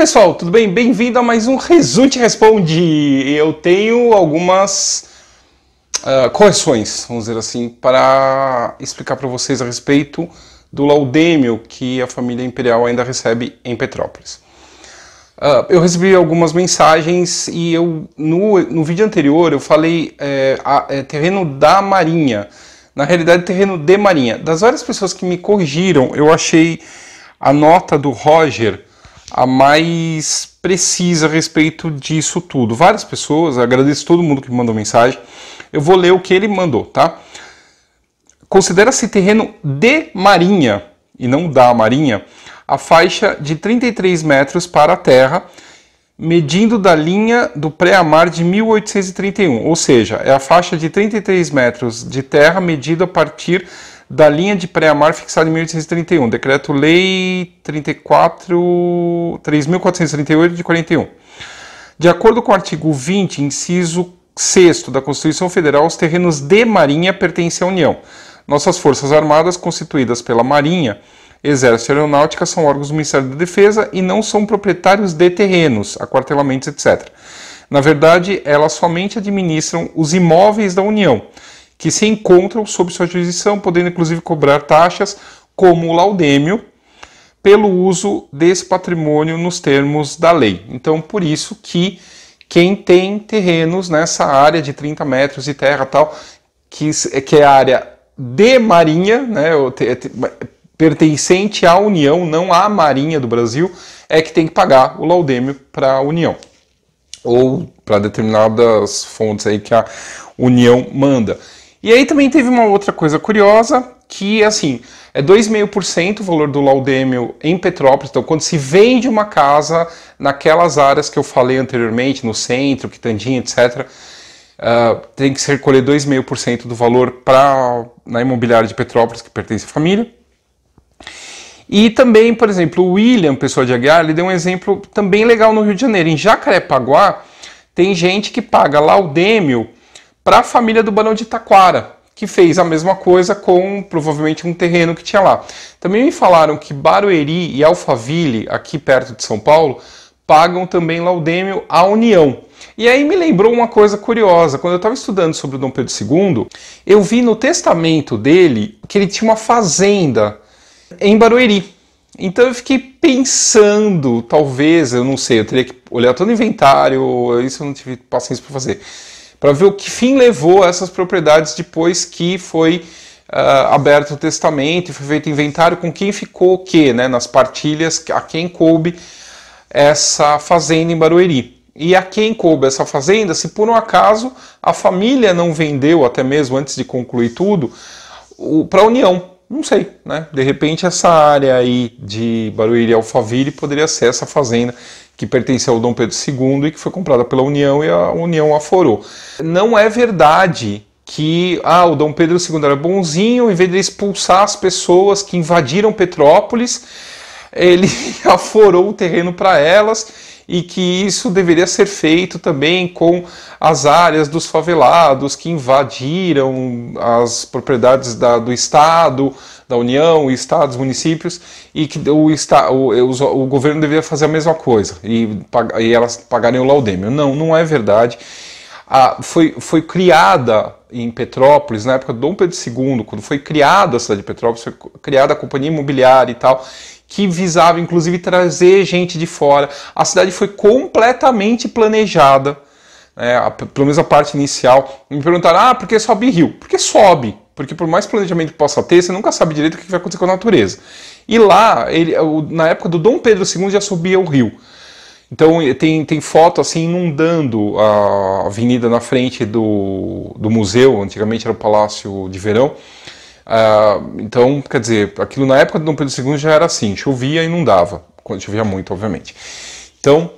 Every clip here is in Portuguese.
pessoal, tudo bem? Bem-vindo a mais um Result Responde. Eu tenho algumas uh, correções, vamos dizer assim, para explicar para vocês a respeito do laudêmio que a família imperial ainda recebe em Petrópolis. Uh, eu recebi algumas mensagens e eu no, no vídeo anterior eu falei é, a, é, terreno da Marinha, na realidade terreno de Marinha. Das várias pessoas que me corrigiram, eu achei a nota do Roger a mais precisa a respeito disso tudo. Várias pessoas, agradeço todo mundo que me mandou mensagem. Eu vou ler o que ele mandou, tá? Considera-se terreno de marinha, e não da marinha, a faixa de 33 metros para a terra, medindo da linha do pré-amar de 1831, ou seja, é a faixa de 33 metros de terra medida a partir da linha de pré-amar fixada em 1831, Decreto-Lei 3.438 de 41. De acordo com o artigo 20, inciso 6 da Constituição Federal, os terrenos de Marinha pertencem à União. Nossas Forças Armadas, constituídas pela Marinha, Exército e Aeronáutica, são órgãos do Ministério da Defesa e não são proprietários de terrenos, aquartelamentos, etc. Na verdade, elas somente administram os imóveis da União que se encontram sob sua jurisdição, podendo inclusive cobrar taxas como o laudêmio pelo uso desse patrimônio nos termos da lei. Então, por isso que quem tem terrenos nessa área de 30 metros de terra tal, que, que é a área de marinha, né, pertencente à União, não à Marinha do Brasil, é que tem que pagar o laudêmio para a União ou para determinadas fontes aí que a União manda. E aí também teve uma outra coisa curiosa, que assim, é 2,5% o valor do laudêmio em Petrópolis. Então, quando se vende uma casa naquelas áreas que eu falei anteriormente, no centro, Quitandinha, etc., uh, ah, tem que se recolher 2,5% do valor para na imobiliária de Petrópolis que pertence à família. E também, por exemplo, o William, pessoa de Aguiar, ele deu um exemplo também legal no Rio de Janeiro. Em Jacarepaguá, tem gente que paga laudêmio para a família do Barão de Taquara, que fez a mesma coisa com provavelmente um terreno que tinha lá. Também me falaram que Barueri e Alphaville, aqui perto de São Paulo, pagam também laudêmio à União. E aí me lembrou uma coisa curiosa. Quando eu estava estudando sobre o Dom Pedro II, eu vi no testamento dele que ele tinha uma fazenda em Barueri. Então eu fiquei pensando, talvez, eu não sei, eu teria que olhar todo o inventário, isso eu não tive paciência para fazer para ver o que fim levou essas propriedades depois que foi uh, aberto o testamento, foi feito inventário com quem ficou o que, né, nas partilhas, a quem coube essa fazenda em Barueri. E a quem coube essa fazenda, se por um acaso a família não vendeu, até mesmo antes de concluir tudo, para a União não sei, né? De repente essa área aí de Barueri e Alphaville poderia ser essa fazenda que pertence ao Dom Pedro II e que foi comprada pela União e a União aforou. Não é verdade que ah, o Dom Pedro II era bonzinho, em vez de expulsar as pessoas que invadiram Petrópolis, ele aforou o terreno para elas e que isso deveria ser feito também com as áreas dos favelados que invadiram as propriedades da, do Estado, da União, Estados, municípios, e que o, o, o, o governo deveria fazer a mesma coisa e, e elas pagarem o laudêmio. Não, não é verdade. foi, foi criada em Petrópolis, na época de Dom Pedro II, quando foi criada a cidade de Petrópolis, foi criada a companhia imobiliária e tal, que visava inclusive trazer gente de fora. A cidade foi completamente planejada, né, pelo menos a parte inicial. Me perguntaram, ah, por que sobe rio? Porque sobe. Porque por mais planejamento que possa ter, você nunca sabe direito o que vai acontecer com a natureza. E lá, ele, na época do Dom Pedro II, já subia o rio. Então tem, tem foto assim inundando a avenida na frente do, do museu, antigamente era o Palácio de Verão, ah, então, quer dizer, aquilo na época do Dom Pedro II já era assim, chovia e inundava, quando chovia muito, obviamente. Então,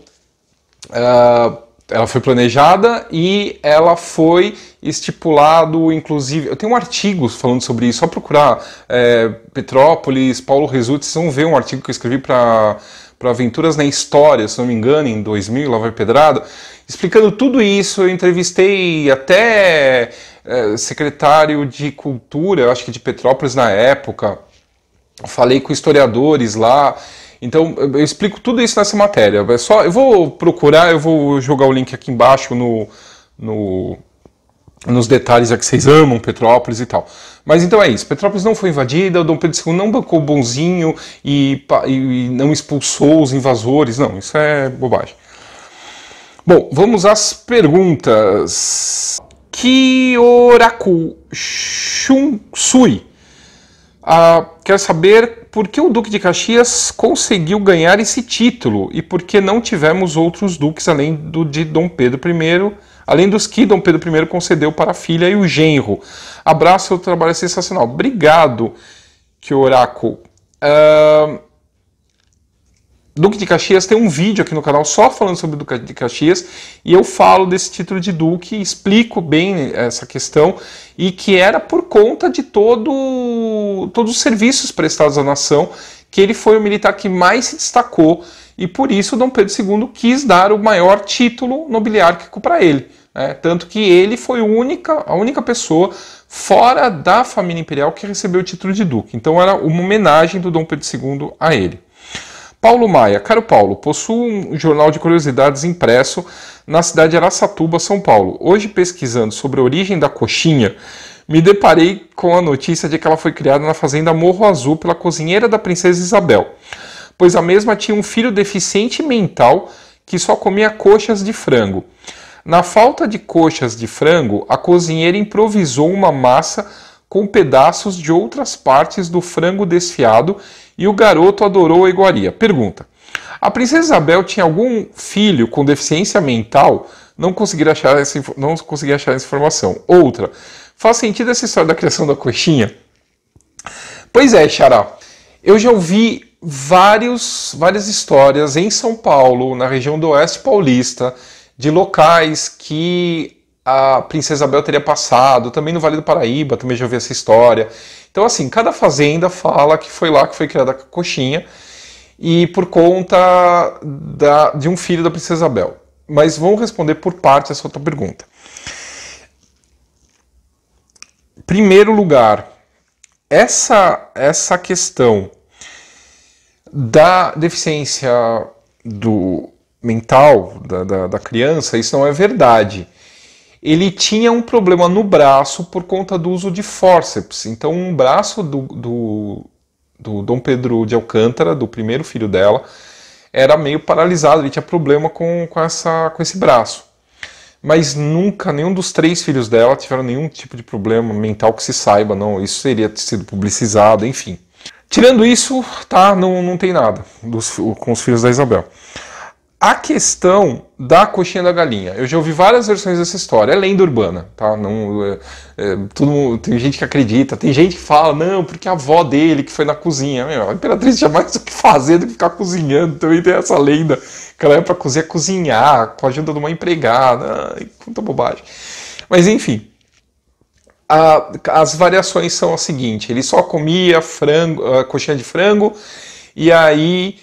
uh, ela foi planejada e ela foi estipulado, inclusive, eu tenho um artigo falando sobre isso, só procurar é, Petrópolis, Paulo Resulti, vocês vão ver um artigo que eu escrevi para para Aventuras na História, se não me engano, em 2000, lá vai pedrada, explicando tudo isso, eu entrevistei até é, secretário de Cultura, acho que de Petrópolis na época, falei com historiadores lá. Então, eu explico tudo isso nessa matéria. É só, eu vou procurar, eu vou jogar o link aqui embaixo no, no, nos detalhes é que vocês amam Petrópolis e tal. Mas então é isso, Petrópolis não foi invadida, o Dom Pedro II não bancou bonzinho e, e não expulsou os invasores, não, isso é bobagem. Bom, vamos às perguntas. Que Shunsui. Ah, quer saber por que o Duque de Caxias conseguiu ganhar esse título e por que não tivemos outros duques além do de Dom Pedro I, além dos que Dom Pedro I concedeu para a filha e o genro. Abraço, seu trabalho é sensacional. Obrigado, que oráculo. Duque de Caxias tem um vídeo aqui no canal só falando sobre Duque de Caxias e eu falo desse título de Duque, explico bem essa questão e que era por conta de todo, todos os serviços prestados à nação que ele foi o militar que mais se destacou e por isso Dom Pedro II quis dar o maior título nobiliárquico para ele. Né? tanto que ele foi a única, a única pessoa fora da família imperial que recebeu o título de duque. Então era uma homenagem do Dom Pedro II a ele. Paulo Maia, caro Paulo, possuo um jornal de curiosidades impresso na cidade de Araçatuba, São Paulo. Hoje, pesquisando sobre a origem da coxinha, me deparei com a notícia de que ela foi criada na fazenda Morro Azul pela cozinheira da princesa Isabel, pois a mesma tinha um filho deficiente mental que só comia coxas de frango. Na falta de coxas de frango, a cozinheira improvisou uma massa com pedaços de outras partes do frango desfiado e o garoto adorou a iguaria. Pergunta: A princesa Isabel tinha algum filho com deficiência mental? Não consegui achar essa, não consegui achar essa informação. Outra: Faz sentido essa história da criação da coxinha? Pois é, Xará. Eu já ouvi vários, várias histórias em São Paulo, na região do Oeste Paulista, de locais que a Princesa Isabel teria passado, também no Vale do Paraíba, também já vi essa história. Então, assim, cada fazenda fala que foi lá que foi criada a coxinha e por conta da, de um filho da Princesa Isabel. Mas vamos responder por parte essa outra pergunta. Primeiro lugar, essa, essa questão da deficiência do mental da, da, da criança, isso não é verdade ele tinha um problema no braço por conta do uso de forceps. Então, um braço do, do, do Dom Pedro de Alcântara, do primeiro filho dela, era meio paralisado, ele tinha problema com, com, essa, com esse braço. Mas nunca, nenhum dos três filhos dela tiveram nenhum tipo de problema mental que se saiba, não. Isso seria sido publicizado, enfim. Tirando isso, tá, não, não tem nada dos, com os filhos da Isabel a questão da coxinha da galinha. Eu já ouvi várias versões dessa história. É lenda urbana, tá? Não, é, é, tem gente que acredita, tem gente que fala, não, porque a avó dele que foi na cozinha. Meu, a imperatriz tinha mais o que fazer do que ficar cozinhando. Também então tem essa lenda que ela ia pra cozinha cozinhar com a ajuda de uma empregada. Ai, quanta bobagem. Mas enfim, a, as variações são as seguintes. Ele só comia frango, coxinha de frango e aí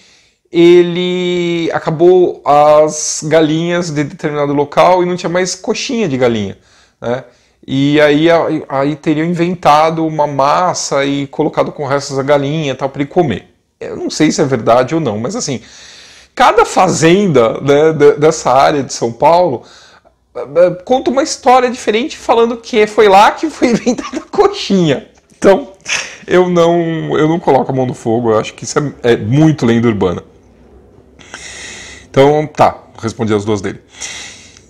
ele acabou as galinhas de determinado local e não tinha mais coxinha de galinha, né? E aí, aí teriam inventado uma massa e colocado com restos da galinha tal para ele comer. Eu não sei se é verdade ou não, mas assim, cada fazenda né, dessa área de São Paulo eh, eh, conta uma história diferente falando que foi lá que foi inventada a coxinha. Então, eu não, eu não coloco a mão no fogo, eu acho que isso é, é muito lenda urbana. Então, tá, respondi as duas dele.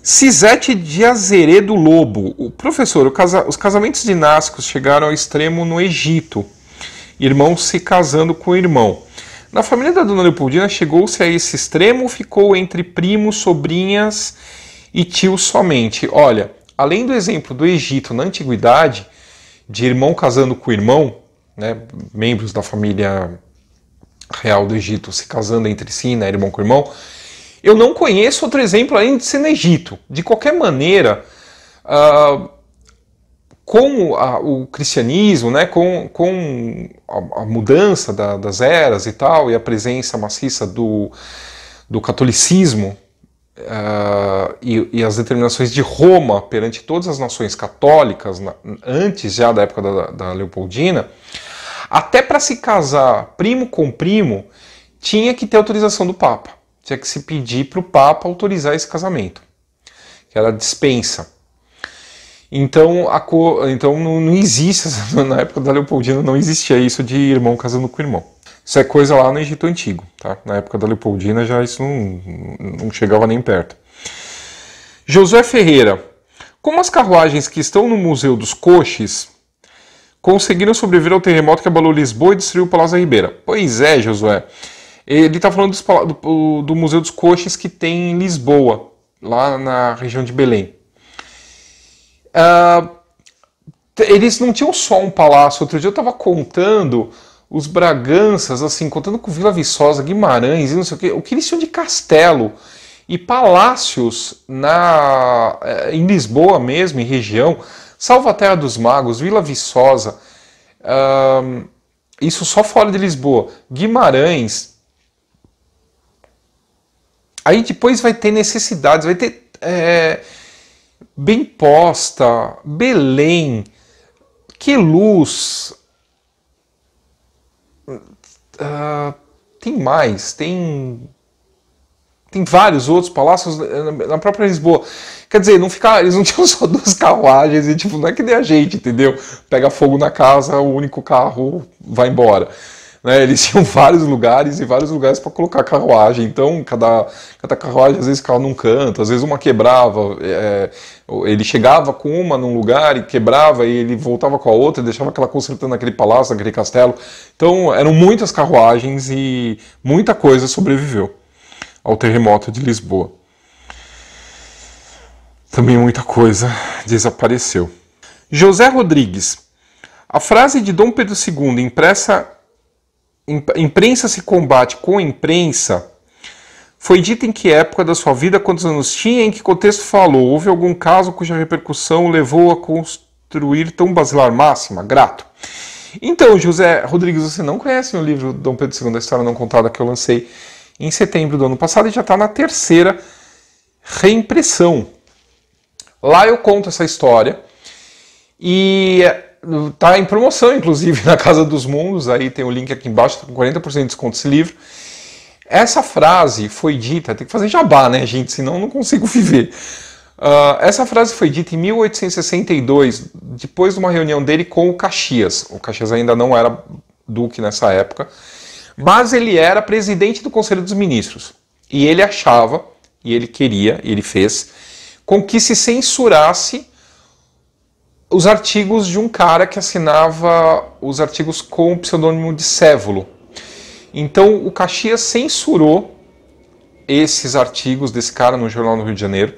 Cisete de Azeredo Lobo. O professor, o casa, os casamentos dinásticos chegaram ao extremo no Egito. Irmão se casando com irmão. Na família da dona Leopoldina chegou-se a esse extremo, ficou entre primos, sobrinhas e tios somente. Olha, além do exemplo do Egito na antiguidade, de irmão casando com irmão, né, membros da família real do Egito se casando entre si, né, irmão com irmão, eu não conheço outro exemplo além de ser no Egito. De qualquer maneira, ah, com a, o cristianismo, né, com, com a, a mudança da, das eras e tal, e a presença maciça do, do catolicismo Uh, e, e, as determinações de Roma perante todas as nações católicas, na, antes já da época da, da Leopoldina, até para se casar primo com primo, tinha que ter autorização do Papa tinha que se pedir para o Papa autorizar esse casamento, que era dispensa. Então, a co... então não, não existe, na época da Leopoldina não existia isso de irmão casando com irmão. Isso é coisa lá no Egito Antigo, tá? Na época da Leopoldina já isso não, não chegava nem perto. Josué Ferreira, como as carruagens que estão no Museu dos Coches conseguiram sobreviver ao terremoto que abalou Lisboa e destruiu o Palácio da Ribeira? Pois é, Josué. Ele está falando dos, do, do, Museu dos Coxes que tem em Lisboa, lá na região de Belém. Uh, eles não tinham só um palácio. Outro dia eu estava contando os Braganças, assim, contando com Vila Viçosa, Guimarães e não sei o que, o que eles tinham de castelo e palácios na eh, em Lisboa mesmo, em região, Salvaterra dos Magos, Vila Viçosa, ah, isso só fora de Lisboa, Guimarães, Aí depois vai ter necessidades, vai ter é, Bem Posta, Belém, Que Luz. Uh, tem mais, tem tem vários outros palácios na própria Lisboa. Quer dizer, não ficar, eles não tinham só duas carruagens e tipo, não é que nem a gente, entendeu? Pega fogo na casa, o único carro vai embora. Né? Eles tinham vários lugares e vários lugares para colocar carruagem. Então, cada, cada carruagem às vezes ficava num canto, às vezes uma quebrava. É, é, ele chegava com uma num lugar e quebrava, e ele voltava com a outra, e deixava aquela consertando naquele palácio, naquele castelo. Então, eram muitas carruagens e muita coisa sobreviveu ao terremoto de Lisboa. Também muita coisa desapareceu. José Rodrigues. A frase de Dom Pedro II impressa imprensa se combate com imprensa, foi dito em que época da sua vida, quantos anos tinha, em que contexto falou? Houve algum caso cuja repercussão levou a construir tão basilar máxima? Grato. Então, José Rodrigues, você não conhece meu livro Dom Pedro II, a História Não Contada, que eu lancei em setembro do ano passado e já está na terceira reimpressão. Lá eu conto essa história e tá em promoção, inclusive, na Casa dos Mundos. Aí tem o link aqui embaixo, tá com 40% de desconto esse livro. Essa frase foi dita, tem que fazer jabá, né, gente? Senão eu não consigo viver. Uh, essa frase foi dita em 1862, depois de uma reunião dele com o Caxias. O Caxias ainda não era duque nessa época, mas ele era presidente do Conselho dos Ministros. E ele achava, e ele queria, e ele fez, com que se censurasse os artigos de um cara que assinava os artigos com o pseudônimo de Sévulo. Então o Caxias censurou esses artigos desse cara no Jornal do Rio de Janeiro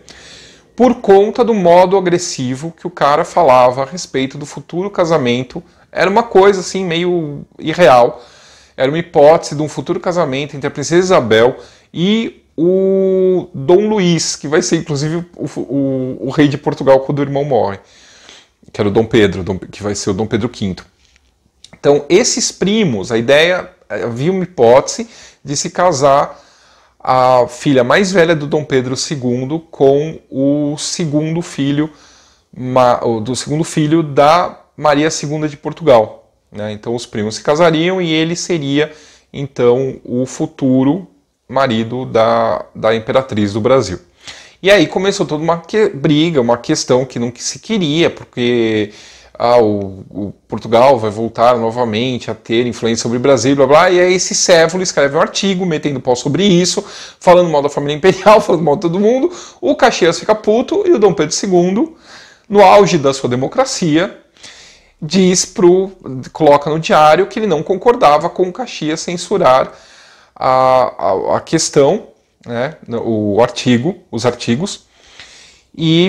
por conta do modo agressivo que o cara falava a respeito do futuro casamento. Era uma coisa assim meio irreal. Era uma hipótese de um futuro casamento entre a princesa Isabel e o Dom Luís, que vai ser inclusive o, o, o rei de Portugal quando o irmão morre que era o Dom Pedro, que vai ser o Dom Pedro V. Então, esses primos, a ideia, eh, havia uma hipótese de se casar a filha mais velha do Dom Pedro II com o segundo filho do segundo filho da Maria II de Portugal. Né? Então os primos se casariam e ele seria então o futuro marido da, da imperatriz do Brasil. E aí começou toda uma que, briga, uma questão que não se queria, porque ah, o, o, Portugal vai voltar novamente a ter influência sobre o Brasil, blá blá, e aí esse Sévolo escreve um artigo metendo pau sobre isso, falando mal da família imperial, falando mal de todo mundo, o Caxias fica puto e o Dom Pedro II, no auge da sua democracia, diz pro, coloca no diário que ele não concordava com o Caxias censurar a, a, a questão né, o artigo, os artigos, e,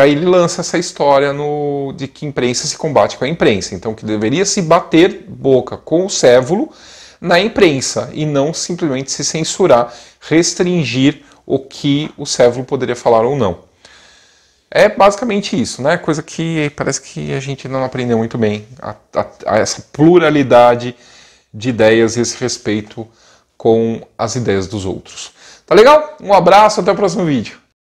aí ele lança essa história no, de que imprensa se combate com a imprensa. Então, que deveria se bater boca com o sévulo na imprensa e não simplesmente se censurar, restringir o que o sévulo poderia falar ou não. É basicamente isso, né? Coisa que parece que a gente não aprendeu muito bem, a, a, a essa pluralidade de ideias e esse respeito com as ideias dos outros. Tá legal? Um abraço, até o próximo vídeo.